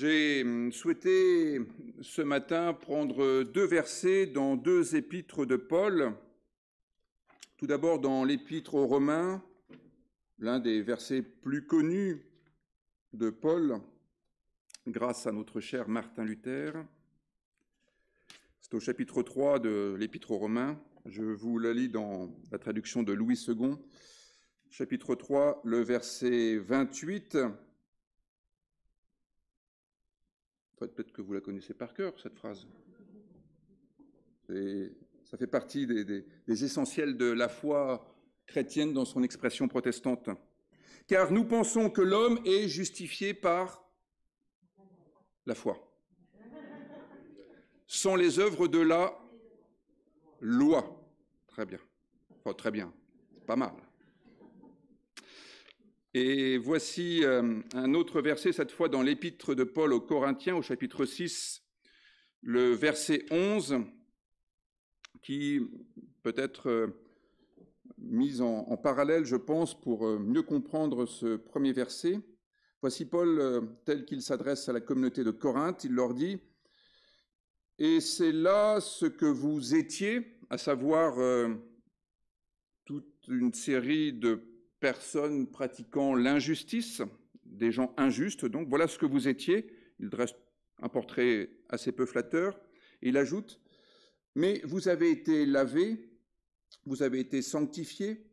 J'ai hum, souhaité ce matin prendre deux versets dans deux épîtres de Paul. Tout d'abord dans l'épître aux Romains, l'un des versets plus connus de Paul, grâce à notre cher Martin Luther. C'est au chapitre 3 de l'épître aux Romains. Je vous la lis dans la traduction de Louis II. Chapitre 3, le verset 28. Peut-être que vous la connaissez par cœur, cette phrase. ça fait partie des, essentiels de la foi chrétienne dans son expression protestante. Car nous pensons que l'homme est justifié par la foi, sans les œuvres de la loi. Très bien. très bien. Pas mal. Et voici euh, un autre verset, cette fois dans l'épître de Paul aux Corinthiens au chapitre 6, le verset 11, qui peut être euh, mis en, parallèle, je pense, pour euh, mieux comprendre ce premier verset. Voici Paul tel qu'il s'adresse à la communauté de Corinthe, il leur dit, et c'est là ce que vous étiez, à savoir toute une série de Personne pratiquant l'injustice, des gens injustes. Donc voilà ce que vous étiez. Il dresse un portrait assez peu flatteur. il ajoute, mais vous avez été lavé, vous avez été sanctifié,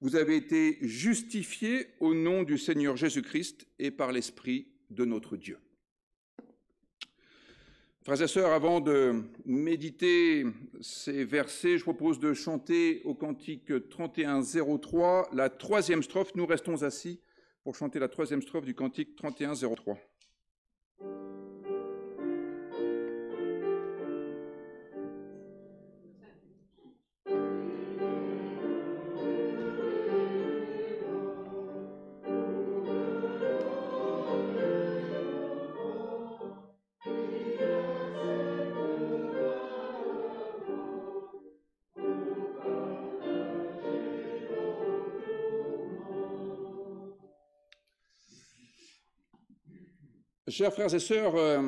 vous avez été justifié au nom du Seigneur Jésus-Christ et par l'Esprit de notre Dieu. Frères et sœurs, avant de méditer ces versets, je propose de chanter au cantique 3103 la troisième strophe. Nous restons assis pour chanter la troisième strophe du cantique 3103. Chers frères et sœurs, euh,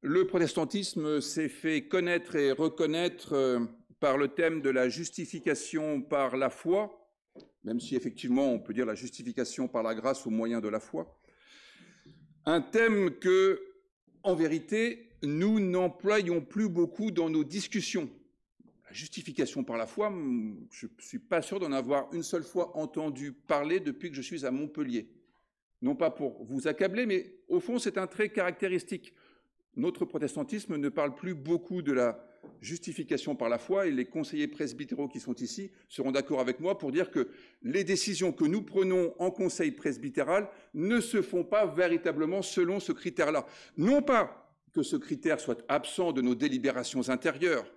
le protestantisme s'est fait connaître et reconnaître euh, par le thème de la justification par la foi, même si effectivement on peut dire la justification par la grâce au moyen de la foi, un thème que, en vérité, nous n'employons plus beaucoup dans nos discussions. La justification par la foi, je ne suis pas sûr d'en avoir une seule fois entendu parler depuis que je suis à Montpellier non pas pour vous accabler, mais au fond, c'est un trait caractéristique. Notre protestantisme ne parle plus beaucoup de la justification par la foi, et les conseillers presbytéraux qui sont ici seront d'accord avec moi pour dire que les décisions que nous prenons en conseil presbytéral ne se font pas véritablement selon ce critère-là. Non pas que ce critère soit absent de nos délibérations intérieures,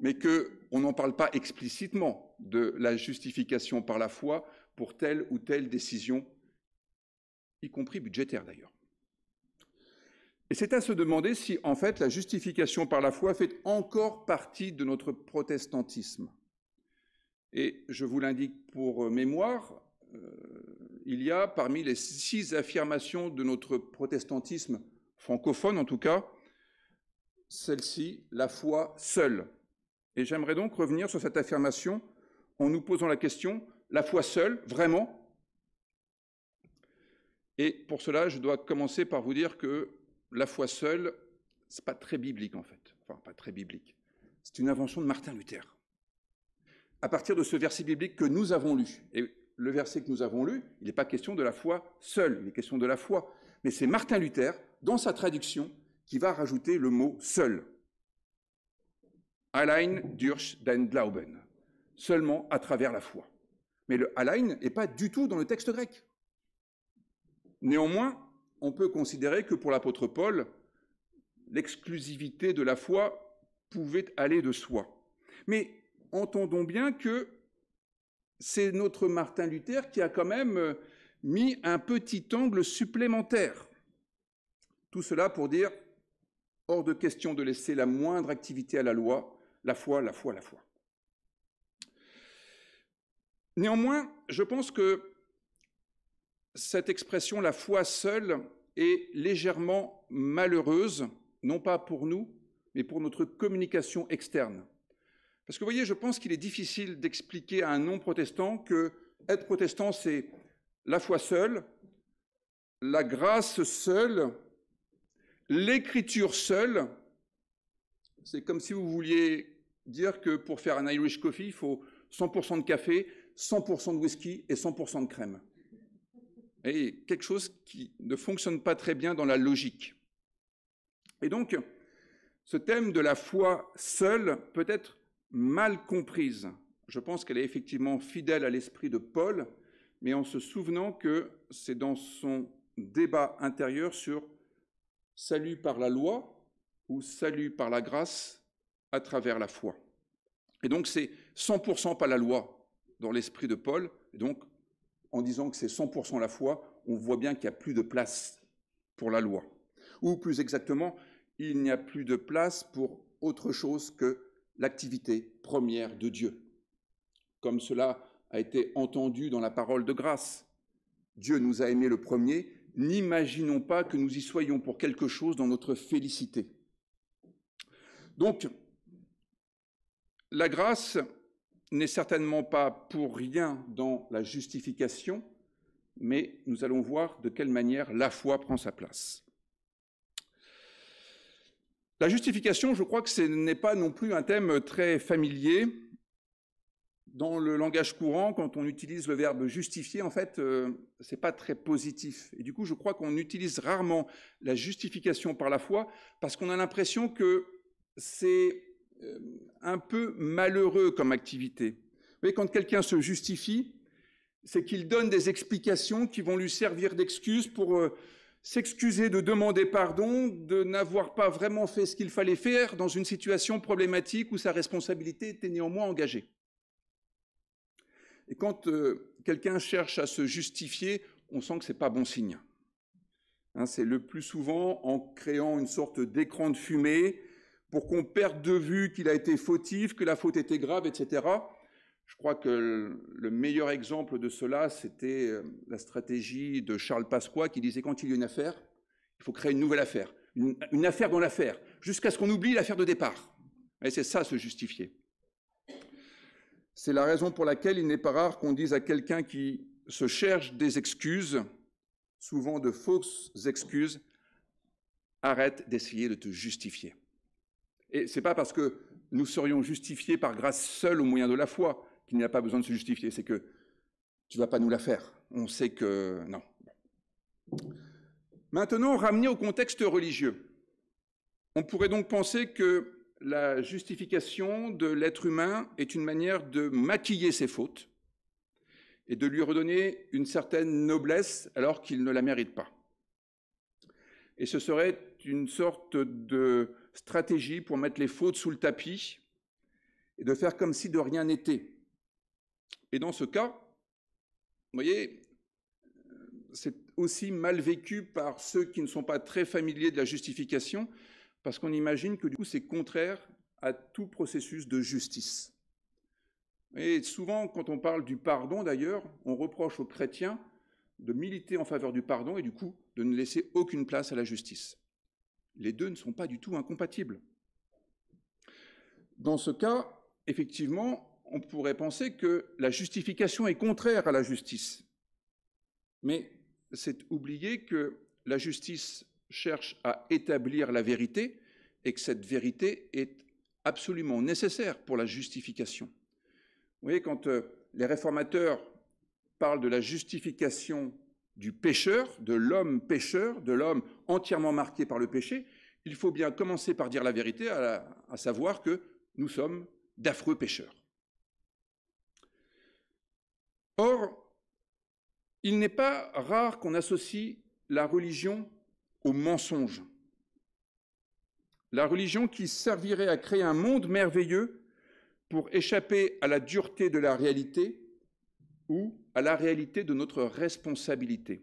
mais qu'on n'en parle pas explicitement de la justification par la foi pour telle ou telle décision y compris budgétaire d'ailleurs. Et c'est à se demander si, en fait, la justification par la foi fait encore partie de notre protestantisme. Et je vous l'indique pour mémoire, euh, il y a parmi les six affirmations de notre protestantisme francophone, en tout cas, celle-ci, la foi seule. Et j'aimerais donc revenir sur cette affirmation en nous posant la question, la foi seule, vraiment, et pour cela, je dois commencer par vous dire que la foi seule, c'est pas très biblique en fait. Enfin, pas très biblique. C'est une invention de Martin Luther. À partir de ce verset biblique que nous avons lu, et le verset que nous avons lu, il n'est pas question de la foi seule, il est question de la foi. Mais c'est Martin Luther, dans sa traduction, qui va rajouter le mot seul. Allein durch den Glauben. Seulement à travers la foi. Mais le allein n'est pas du tout dans le texte grec. Néanmoins, on peut considérer que pour l'apôtre Paul, l'exclusivité de la foi pouvait aller de soi. Mais entendons bien que c'est notre Martin Luther qui a quand même euh, mis un petit angle supplémentaire. Tout cela pour dire, hors de question de laisser la moindre activité à la loi, la foi, la foi, la foi. Néanmoins, je pense que cette expression, la foi seule, est légèrement malheureuse, non pas pour nous, mais pour notre communication externe. Parce que vous voyez, je pense qu'il est difficile d'expliquer à un non-protestant que être protestant, c'est la foi seule, la grâce seule, l'écriture seule. C'est comme si vous vouliez dire que pour faire un Irish coffee, il faut 100% de café, 100% de whisky et 100% de crème et quelque chose qui ne fonctionne pas très bien dans la logique. Et donc, ce thème de la foi seule peut être mal comprise. Je pense qu'elle est effectivement fidèle à l'esprit de Paul, mais en se souvenant que c'est dans son débat intérieur sur salut par la loi ou salut par la grâce à travers la foi. Et donc c'est 100% pas la loi dans l'esprit de Paul, et donc en disant que c'est 100% la foi, on voit bien qu'il n'y a plus de place pour la loi. Ou plus exactement, il n'y a plus de place pour autre chose que l'activité première de Dieu. Comme cela a été entendu dans la parole de grâce. Dieu nous a aimés le premier, n'imaginons pas que nous y soyons pour quelque chose dans notre félicité. Donc, la grâce n'est certainement pas pour rien dans la justification, mais nous allons voir de quelle manière la foi prend sa place. La justification, je crois que ce n'est pas non plus un thème très familier. Dans le langage courant, quand on utilise le verbe justifier, en fait, euh, ce n'est pas très positif. Et du coup, je crois qu'on utilise rarement la justification par la foi parce qu'on a l'impression que c'est euh, un peu malheureux comme activité. Vous voyez, quand quelqu'un se justifie, c'est qu'il donne des explications qui vont lui servir d'excuse pour euh, s'excuser de demander pardon, de n'avoir pas vraiment fait ce qu'il fallait faire dans une situation problématique où sa responsabilité était néanmoins engagée. Et quand euh, quelqu'un cherche à se justifier, on sent que ce n'est pas bon signe. Hein, c'est le plus souvent en créant une sorte d'écran de fumée, pour qu'on perde de vue qu'il a été fautif, que la faute était grave, etc. Je crois que le meilleur exemple de cela, c'était euh, la stratégie de Charles Pasqua qui disait quand il y a une affaire, il faut créer une nouvelle affaire, une, une affaire dans l'affaire, jusqu'à ce qu'on oublie l'affaire de départ. Et c'est ça, se justifier. C'est la raison pour laquelle il n'est pas rare qu'on dise à quelqu'un qui se cherche des excuses, souvent de fausses excuses, arrête d'essayer de te justifier. Et ce n'est pas parce que nous serions justifiés par grâce seule au moyen de la foi qu'il n'y a pas besoin de se justifier. C'est que tu ne vas pas nous la faire. On sait que non. Maintenant, ramené au contexte religieux. On pourrait donc penser que la justification de l'être humain est une manière de maquiller ses fautes et de lui redonner une certaine noblesse alors qu'il ne la mérite pas. Et ce serait une sorte de stratégie pour mettre les fautes sous le tapis et de faire comme si de rien n'était. Et dans ce cas, vous voyez, c'est aussi mal vécu par ceux qui ne sont pas très familiers de la justification, parce qu'on imagine que du coup c'est contraire à tout processus de justice. Et souvent, quand on parle du pardon d'ailleurs, on reproche aux chrétiens de militer en faveur du pardon et du coup de ne laisser aucune place à la justice. Les deux ne sont pas du tout incompatibles. Dans ce cas, effectivement, on pourrait penser que la justification est contraire à la justice. Mais c'est oublier que la justice cherche à établir la vérité et que cette vérité est absolument nécessaire pour la justification. Vous voyez, quand euh, les réformateurs parlent de la justification du pécheur, de l'homme pêcheur, de l'homme entièrement marqué par le péché, il faut bien commencer par dire la vérité, à, savoir que nous sommes d'affreux pécheurs. Or, il n'est pas rare qu'on associe la religion au mensonge. La religion qui servirait à créer un monde merveilleux pour échapper à la dureté de la réalité ou à la réalité de notre responsabilité.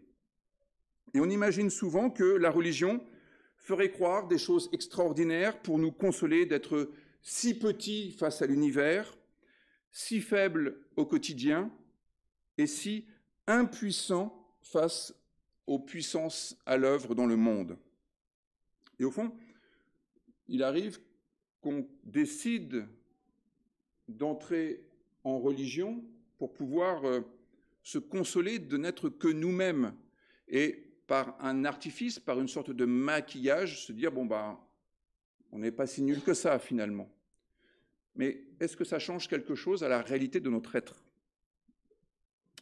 Et on imagine souvent que la religion ferait croire des choses extraordinaires pour nous consoler d'être si petits face à l'univers, si faibles au quotidien et si impuissants face aux puissances à l'œuvre dans le monde. Et au fond, il arrive qu'on décide d'entrer en religion pour pouvoir euh, se consoler de n'être que nous-mêmes et par un artifice, par une sorte de maquillage, se dire bon bah on n'est pas si nul que ça finalement. Mais est-ce que ça change quelque chose à la réalité de notre être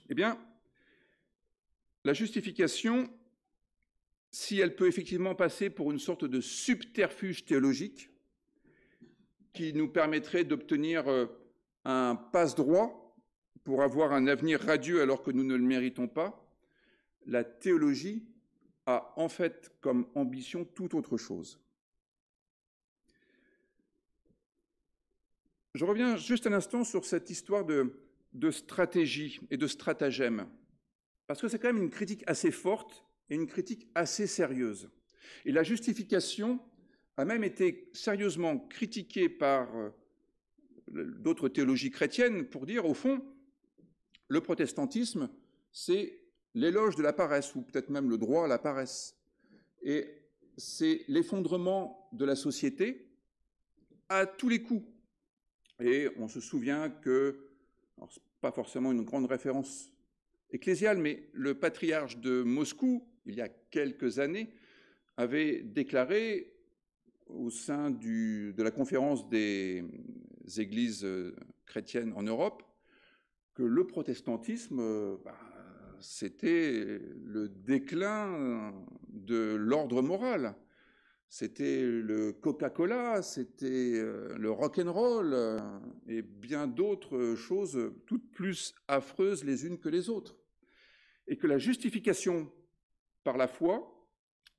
Eh bien, la justification, si elle peut effectivement passer pour une sorte de subterfuge théologique qui nous permettrait d'obtenir euh, un passe-droit pour avoir un avenir radieux alors que nous ne le méritons pas, la théologie a en fait comme ambition tout autre chose. Je reviens juste un instant sur cette histoire de, de stratégie et de stratagème, parce que c'est quand même une critique assez forte et une critique assez sérieuse. Et la justification a même été sérieusement critiquée par euh, d'autres théologies chrétiennes pour dire, au fond, le protestantisme, c'est l'éloge de la paresse, ou peut-être même le droit à la paresse. Et c'est l'effondrement de la société à tous les coups. Et on se souvient que, pas forcément une grande référence ecclésiale, mais le patriarche de Moscou, il y a quelques années, avait déclaré au sein de la conférence des églises euh, chrétiennes en Europe que le protestantisme, euh, bah, c'était le déclin de l'ordre moral. C'était le Coca-Cola, c'était euh, le rock'n'roll euh, et bien d'autres choses toutes plus affreuses les unes que les autres. Et que la justification par la foi,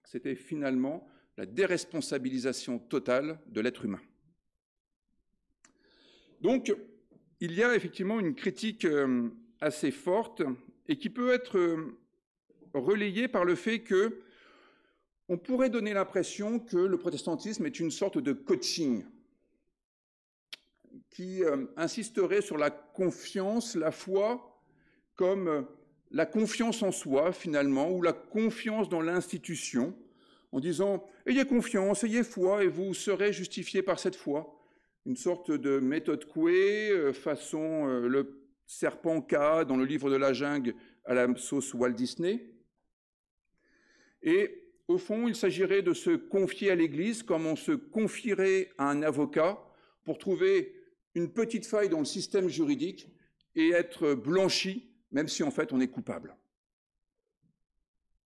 c'était finalement la déresponsabilisation totale de l'être humain. Donc, il y a effectivement une critique euh, assez forte et qui peut être euh, relayée par le fait que on pourrait donner l'impression que le protestantisme est une sorte de coaching qui euh, insisterait sur la confiance, la foi comme la confiance en soi finalement ou la confiance dans l'institution en disant ayez confiance, ayez foi et vous serez justifié par cette foi une sorte de méthode couée, euh, façon euh, le serpent K dans le livre de la jungle à la sauce Walt Disney. Et au fond, il s'agirait de se confier à l'Église comme on se confierait à un avocat pour trouver une petite faille dans le système juridique et être blanchi, même si en fait on est coupable.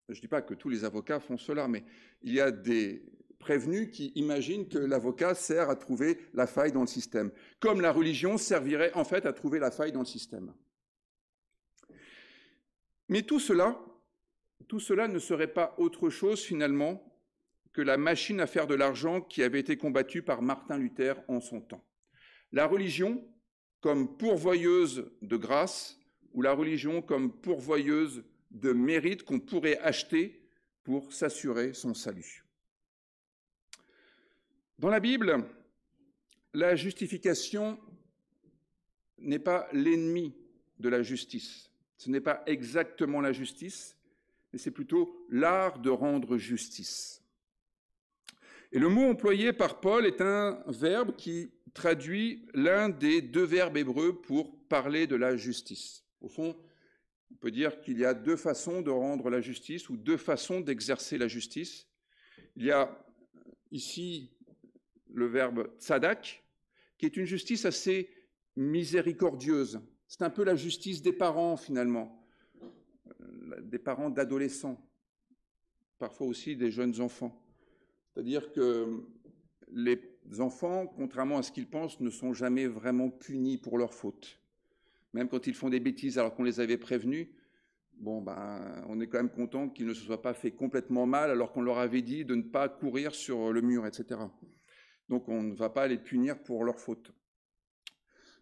Je ne dis pas que tous les avocats font cela, mais il y a des prévenu qui imagine que l'avocat sert à trouver la faille dans le système, comme la religion servirait en fait à trouver la faille dans le système. Mais tout cela, tout cela ne serait pas autre chose finalement que la machine à faire de l'argent qui avait été combattue par Martin Luther en son temps. La religion comme pourvoyeuse de grâce ou la religion comme pourvoyeuse de mérite qu'on pourrait acheter pour s'assurer son salut. Dans la Bible, la justification n'est pas l'ennemi de la justice. Ce n'est pas exactement la justice, mais c'est plutôt l'art de rendre justice. Et le mot employé par Paul est un verbe qui traduit l'un des deux verbes hébreux pour parler de la justice. Au fond, on peut dire qu'il y a deux façons de rendre la justice ou deux façons d'exercer la justice. Il y a ici le verbe tzadak, qui est une justice assez miséricordieuse. C'est un peu la justice des parents, finalement, euh, des parents d'adolescents, parfois aussi des jeunes enfants. C'est-à-dire que les enfants, contrairement à ce qu'ils pensent, ne sont jamais vraiment punis pour leurs fautes. Même quand ils font des bêtises alors qu'on les avait prévenus, bon ben, on est quand même content qu'ils ne se soient pas fait complètement mal alors qu'on leur avait dit de ne pas courir sur le mur, etc. Donc on ne va pas les punir pour leur faute.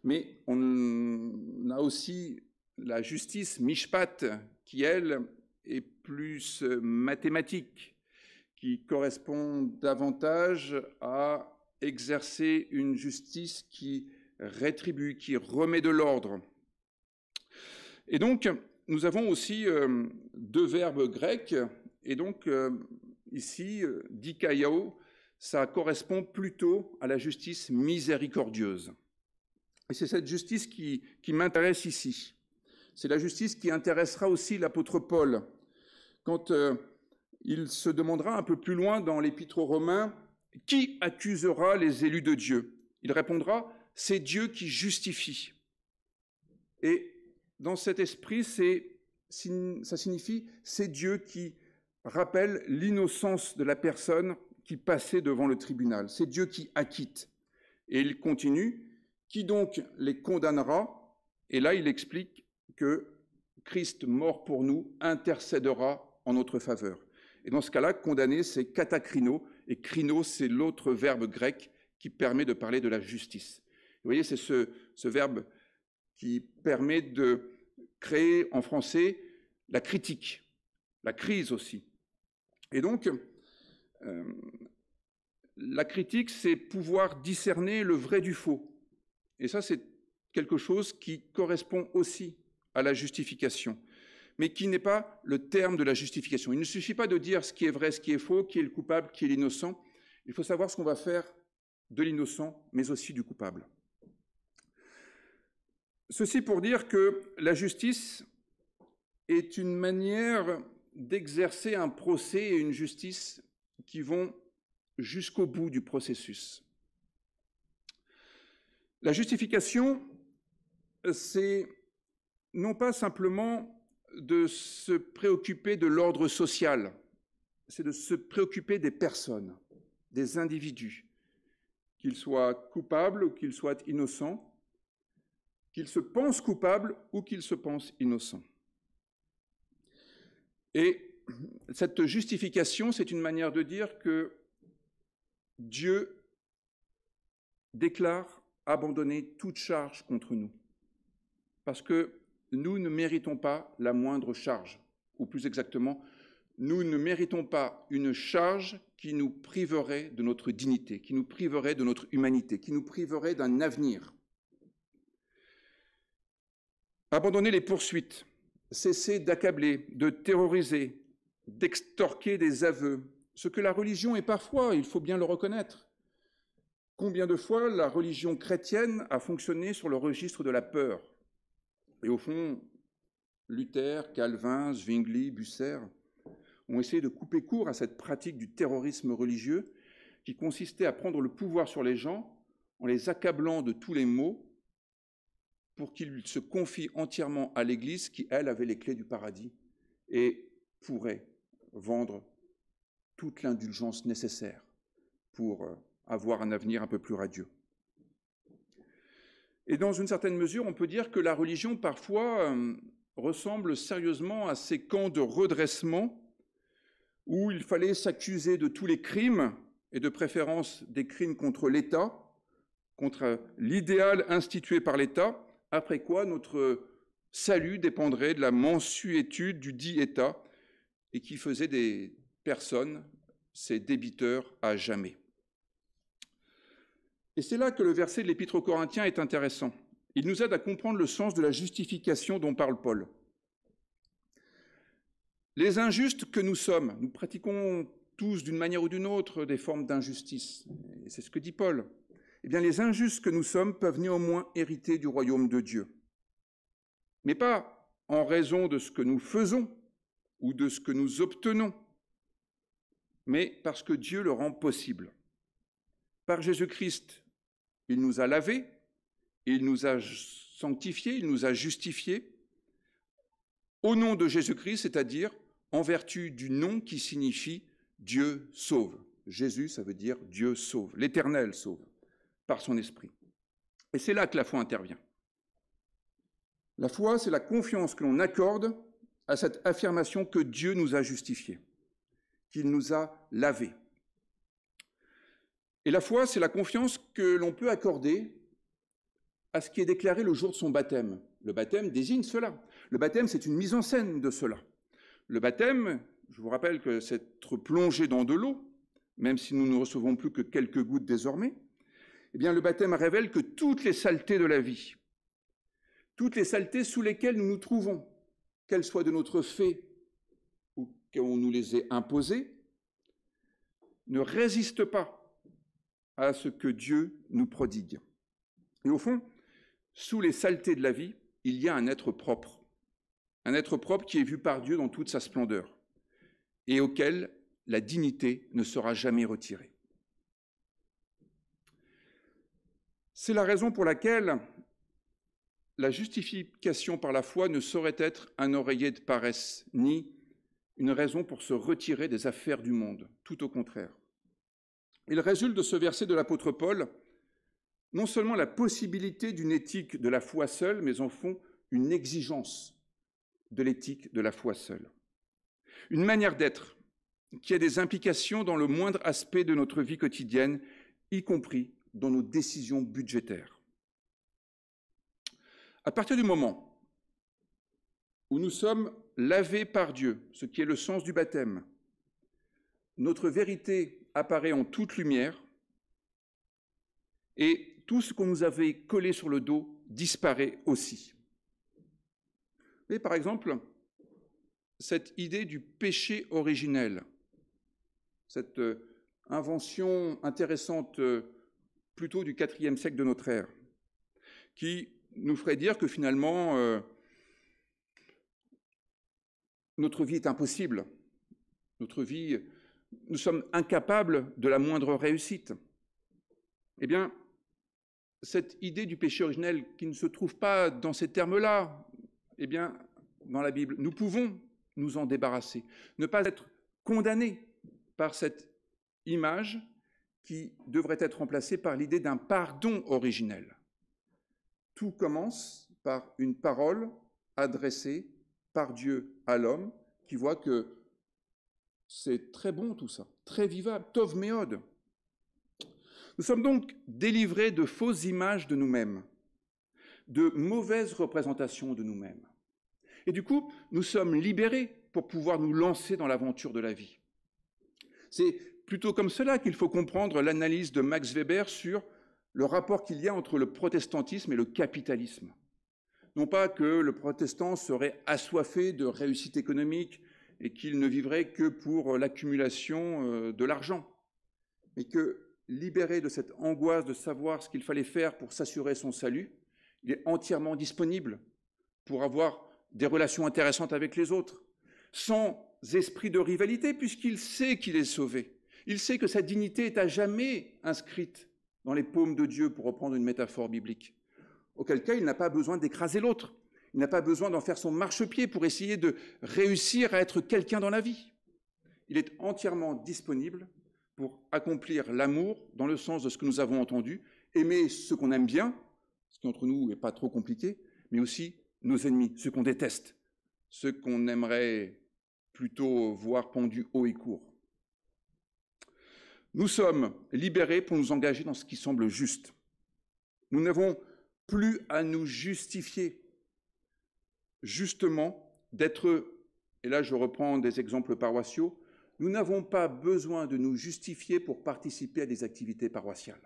Mais on a aussi la justice mishpat, qui elle est plus euh, mathématique, qui correspond davantage à exercer une justice qui rétribue, qui remet de l'ordre. Et donc, nous avons aussi euh, deux verbes grecs, et donc euh, ici, dikaiao ça correspond plutôt à la justice miséricordieuse. Et c'est cette justice qui, m'intéresse ici. C'est la justice qui intéressera aussi l'apôtre Paul quand euh, il se demandera un peu plus loin dans l'épître aux Romains, qui accusera les élus de Dieu Il répondra, c'est Dieu qui justifie. Et dans cet esprit, ça signifie, c'est Dieu qui rappelle l'innocence de la personne qui passait devant le tribunal. C'est Dieu qui acquitte. Et il continue, qui donc les condamnera Et là, il explique que Christ mort pour nous intercédera en notre faveur. Et dans ce cas-là, condamner, c'est katakrino, et krino, c'est l'autre verbe grec qui permet de parler de la justice. Vous voyez, c'est ce, verbe qui permet de créer en français la critique, la crise aussi. Et donc, euh, la critique, c'est pouvoir discerner le vrai du faux. Et ça, c'est quelque chose qui correspond aussi à la justification, mais qui n'est pas le terme de la justification. Il ne suffit pas de dire ce qui est vrai, ce qui est faux, qui est le coupable, qui est l'innocent. Il faut savoir ce qu'on va faire de l'innocent, mais aussi du coupable. Ceci pour dire que la justice est une manière d'exercer un procès et une justice qui vont jusqu'au bout du processus. La justification, c'est non pas simplement de se préoccuper de l'ordre social, c'est de se préoccuper des personnes, des individus, qu'ils soient coupables ou qu'ils soient innocents, qu'ils se pensent coupables ou qu'ils se pensent innocents. Et cette justification, c'est une manière de dire que Dieu déclare abandonner toute charge contre nous, parce que nous ne méritons pas la moindre charge, ou plus exactement, nous ne méritons pas une charge qui nous priverait de notre dignité, qui nous priverait de notre humanité, qui nous priverait d'un avenir. Abandonner les poursuites, cesser d'accabler, de terroriser, d'extorquer des aveux, ce que la religion est parfois, il faut bien le reconnaître. Combien de fois la religion chrétienne a fonctionné sur le registre de la peur Et au fond, Luther, Calvin, Zwingli, Busser ont essayé de couper court à cette pratique du terrorisme religieux qui consistait à prendre le pouvoir sur les gens en les accablant de tous les maux pour qu'ils se confient entièrement à l'Église qui, elle, avait les clés du paradis et pourrait vendre toute l'indulgence nécessaire pour euh, avoir un avenir un peu plus radieux. Et dans une certaine mesure, on peut dire que la religion parfois euh, ressemble sérieusement à ces camps de redressement où il fallait s'accuser de tous les crimes, et de préférence des crimes contre l'État, contre l'idéal institué par l'État, après quoi notre salut dépendrait de la mensuétude du dit État, et qui faisait des, personne, c'est débiteur à jamais. Et c'est là que le verset de l'Épître aux Corinthiens est intéressant. Il nous aide à comprendre le sens de la justification dont parle Paul. Les injustes que nous sommes, nous pratiquons tous d'une manière ou d'une autre des formes d'injustice, et c'est ce que dit Paul. Eh bien, les injustes que nous sommes peuvent néanmoins hériter du royaume de Dieu. Mais pas en raison de ce que nous faisons ou de ce que nous obtenons, mais parce que Dieu le rend possible. Par Jésus-Christ, il nous a lavés, il nous a sanctifiés, il nous a justifiés, au nom de Jésus-Christ, c'est-à-dire en vertu du nom qui signifie Dieu sauve. Jésus, ça veut dire Dieu sauve, l'Éternel sauve, par son esprit. Et c'est là que la foi intervient. La foi, c'est la confiance que l'on accorde à cette affirmation que Dieu nous a justifiés. Il nous a lavé. Et la foi, c'est la confiance que l'on peut accorder à ce qui est déclaré le jour de son baptême. Le baptême désigne cela. Le baptême, c'est une mise en scène de cela. Le baptême, je vous rappelle que c'est être plongé dans de l'eau, même si nous ne recevons plus que quelques gouttes désormais, eh bien le baptême révèle que toutes les saletés de la vie, toutes les saletés sous lesquelles nous nous trouvons, qu'elles soient de notre fait, on nous les ait imposés, ne résiste pas à ce que Dieu nous prodigue. Et au fond, sous les saletés de la vie, il y a un être propre, un être propre qui est vu par Dieu dans toute sa splendeur, et auquel la dignité ne sera jamais retirée. C'est la raison pour laquelle la justification par la foi ne saurait être un oreiller de paresse, ni une raison pour se retirer des affaires du monde, tout au contraire. Il résulte de ce verset de l'apôtre Paul non seulement la possibilité d'une éthique de la foi seule, mais en fond une exigence de l'éthique de la foi seule. Une manière d'être qui a des implications dans le moindre aspect de notre vie quotidienne, y compris dans nos décisions budgétaires. À partir du moment où nous sommes lavés par Dieu, ce qui est le sens du baptême. Notre vérité apparaît en toute lumière et tout ce qu'on nous avait collé sur le dos disparaît aussi. Mais par exemple, cette idée du péché originel, cette euh, invention intéressante euh, plutôt du IVe siècle de notre ère, qui nous ferait dire que finalement, euh, notre vie est impossible. Notre vie, nous sommes incapables de la moindre réussite. Eh bien, cette idée du péché originel qui ne se trouve pas dans ces termes-là, eh bien, dans la Bible, nous pouvons nous en débarrasser, ne pas être condamnés par cette image qui devrait être remplacée par l'idée d'un pardon originel. Tout commence par une parole adressée par Dieu à l'homme, qui voit que c'est très bon tout ça, très vivable, tov Nous sommes donc délivrés de fausses images de nous-mêmes, de mauvaises représentations de nous-mêmes. Et du coup, nous sommes libérés pour pouvoir nous lancer dans l'aventure de la vie. C'est plutôt comme cela qu'il faut comprendre l'analyse de Max Weber sur le rapport qu'il y a entre le protestantisme et le capitalisme non pas que le protestant serait assoiffé de réussite économique et qu'il ne vivrait que pour l'accumulation euh, de l'argent, mais que libéré de cette angoisse de savoir ce qu'il fallait faire pour s'assurer son salut, il est entièrement disponible pour avoir des relations intéressantes avec les autres, sans esprit de rivalité, puisqu'il sait qu'il est sauvé. Il sait que sa dignité est à jamais inscrite dans les paumes de Dieu, pour reprendre une métaphore biblique auquel cas il n'a pas besoin d'écraser l'autre, il n'a pas besoin d'en faire son marchepied pour essayer de réussir à être quelqu'un dans la vie. Il est entièrement disponible pour accomplir l'amour dans le sens de ce que nous avons entendu, aimer ce qu'on aime bien, ce qui entre nous n'est pas trop compliqué, mais aussi nos ennemis, ceux qu'on déteste, ceux qu'on aimerait plutôt voir pendus haut et court. Nous sommes libérés pour nous engager dans ce qui semble juste. Nous n'avons plus à nous justifier, justement, d'être, et là je reprends des exemples paroissiaux, nous n'avons pas besoin de nous justifier pour participer à des activités paroissiales.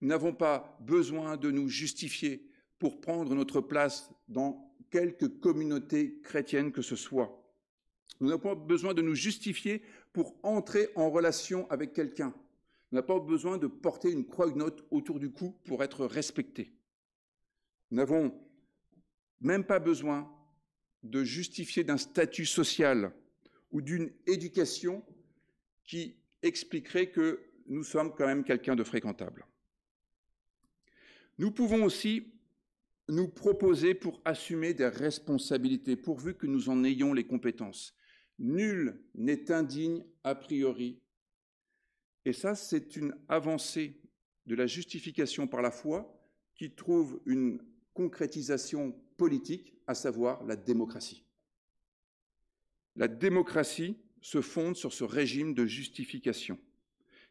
Nous n'avons pas besoin de nous justifier pour prendre notre place dans quelque communauté chrétienne que ce soit. Nous n'avons pas besoin de nous justifier pour entrer en relation avec quelqu'un. Nous n'avons pas besoin de porter une croix note autour du cou pour être respecté. Nous n'avons même pas besoin de justifier d'un statut social ou d'une éducation qui expliquerait que nous sommes quand même quelqu'un de fréquentable. Nous pouvons aussi nous proposer pour assumer des responsabilités, pourvu que nous en ayons les compétences. Nul n'est indigne a priori. Et ça, c'est une avancée de la justification par la foi qui trouve une concrétisation politique, à savoir la démocratie. La démocratie se fonde sur ce régime de justification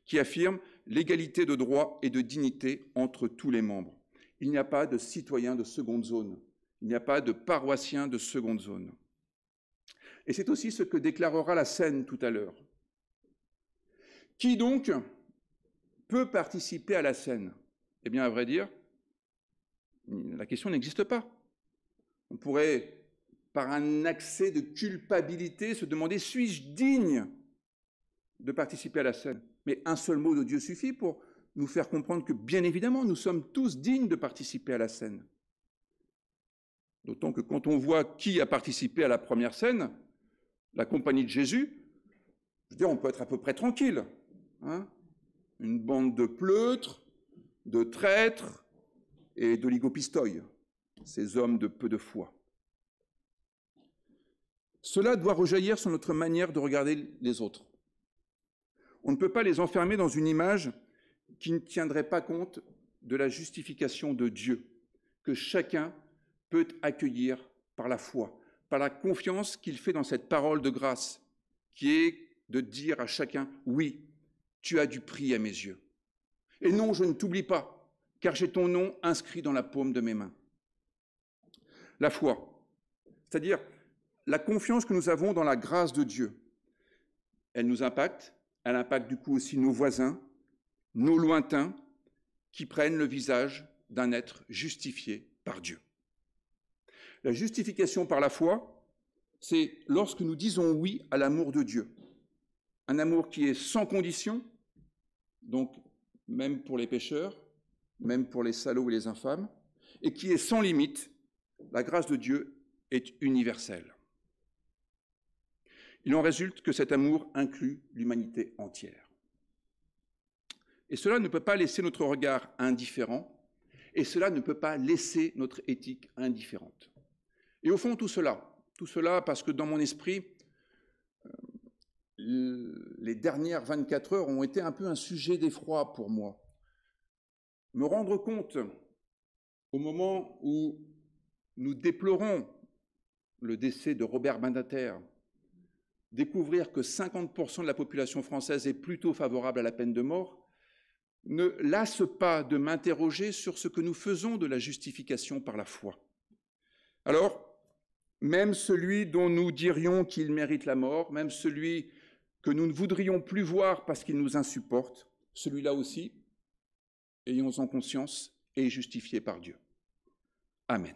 qui affirme l'égalité de droit et de dignité entre tous les membres. Il n'y a pas de citoyens de seconde zone, il n'y a pas de paroissien de seconde zone. Et c'est aussi ce que déclarera la scène tout à l'heure. Qui donc peut participer à la scène Eh bien, à vrai dire, la question n'existe pas. On pourrait, par un accès de culpabilité, se demander suis-je digne de participer à la scène Mais un seul mot de Dieu suffit pour nous faire comprendre que, bien évidemment, nous sommes tous dignes de participer à la scène. D'autant que quand on voit qui a participé à la première scène, la compagnie de Jésus, je veux dire, on peut être à peu près tranquille. Hein. Une bande de pleutres, de traîtres, et d'oligopistoi, ces hommes de peu de foi. Cela doit rejaillir sur notre manière de regarder les autres. On ne peut pas les enfermer dans une image qui ne tiendrait pas compte de la justification de Dieu, que chacun peut accueillir par la foi, par la confiance qu'il fait dans cette parole de grâce, qui est de dire à chacun, oui, tu as du prix à mes yeux. Et non, je ne t'oublie pas, car j'ai ton nom inscrit dans la paume de mes mains. La foi, c'est-à-dire la confiance que nous avons dans la grâce de Dieu, elle nous impacte, elle impacte du coup aussi nos voisins, nos lointains, qui prennent le visage d'un être justifié par Dieu. La justification par la foi, c'est lorsque nous disons oui à l'amour de Dieu, un amour qui est sans condition, donc même pour les pécheurs, même pour les salauds et les infâmes, et qui est sans limite, la grâce de Dieu est universelle. Il en résulte que cet amour inclut l'humanité entière. Et cela ne peut pas laisser notre regard indifférent, et cela ne peut pas laisser notre éthique indifférente. Et au fond, tout cela, tout cela parce que dans mon esprit, euh, les dernières 24 heures ont été un peu un sujet d'effroi pour moi me rendre compte au moment où nous déplorons le décès de Robert Bandater, découvrir que 50% de la population française est plutôt favorable à la peine de mort, ne lasse pas de m'interroger sur ce que nous faisons de la justification par la foi. Alors, même celui dont nous dirions qu'il mérite la mort, même celui que nous ne voudrions plus voir parce qu'il nous insupporte, celui-là aussi, ayons-en conscience, et justifiés par Dieu. Amen.